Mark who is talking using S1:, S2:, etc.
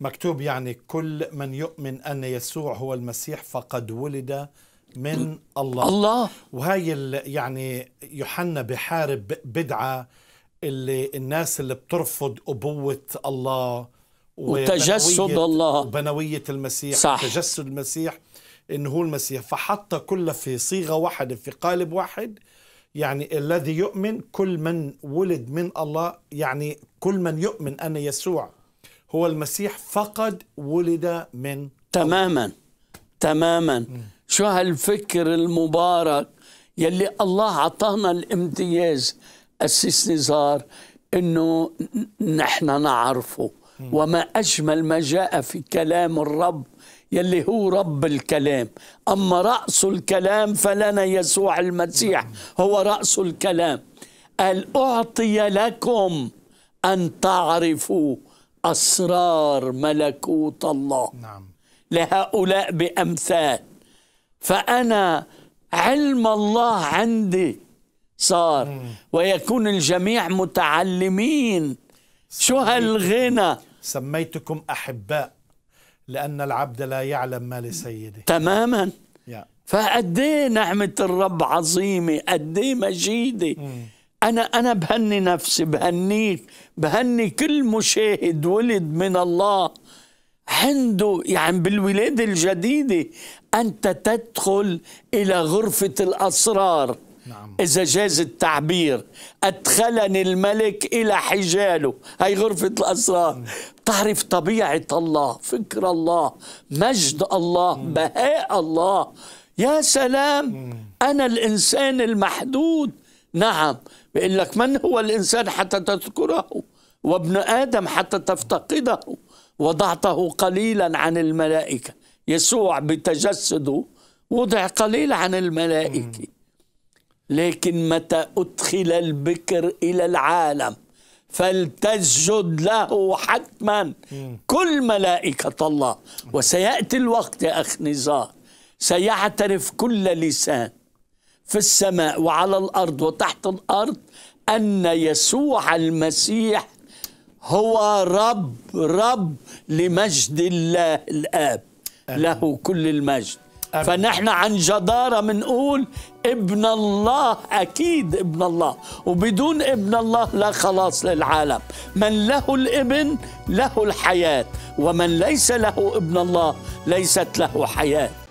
S1: مكتوب يعني كل من يؤمن أن يسوع هو المسيح فقد ولد من الله الله وهي يعني يوحنا بحارب بدعة اللي الناس اللي بترفض أبوة الله وتجسد الله وبنوية المسيح صح. تجسد المسيح إنه هو المسيح فحط كل في صيغة واحدة في قالب واحد يعني الذي يؤمن كل من ولد من الله يعني كل من يؤمن أن يسوع هو المسيح فقد ولد من
S2: تماما تماما شو هالفكر المبارك يلي الله عطانا الامتياز اسس نزار أنه نحن نعرفه وما أجمل ما جاء في كلام الرب يلي هو رب الكلام أما رأس الكلام فلنا يسوع المسيح هو رأس الكلام قال أعطي لكم أن تعرفوا أسرار ملكوت الله نعم. لهؤلاء بأمثال فأنا علم الله عندي صار مم. ويكون الجميع
S1: متعلمين شو هالغنى سميتكم أحباء لأن العبد لا يعلم ما لسيده
S2: تماما فأدي نعمة الرب عظيمة أدي مجيدة مم. أنا أنا بهني نفسي بهنيك بهني كل مشاهد ولد من الله عنده يعني بالولادة الجديدة أنت تدخل إلى غرفة الأسرار نعم. إذا جاز التعبير أدخلني الملك إلى حجاله هي غرفة الأسرار تعرف طبيعة الله فكر الله مجد الله مم. بهاء الله يا سلام مم. أنا الإنسان المحدود نعم بيقول لك من هو الإنسان حتى تذكره وابن آدم حتى تفتقده وضعته قليلا عن الملائكة يسوع بتجسده وضع قليل عن الملائكة لكن متى أدخل البكر إلى العالم فلتسجد له حتما كل ملائكة الله وسيأتي الوقت يا أخ نزار سيعترف كل لسان في السماء وعلى الارض وتحت الارض ان يسوع المسيح هو رب رب لمجد الله الاب أمين. له كل المجد أمين. فنحن عن جدارة بنقول ابن الله أكيد ابن الله وبدون ابن الله لا خلاص للعالم من له الابن له الحياة ومن ليس له ابن الله ليست له حياه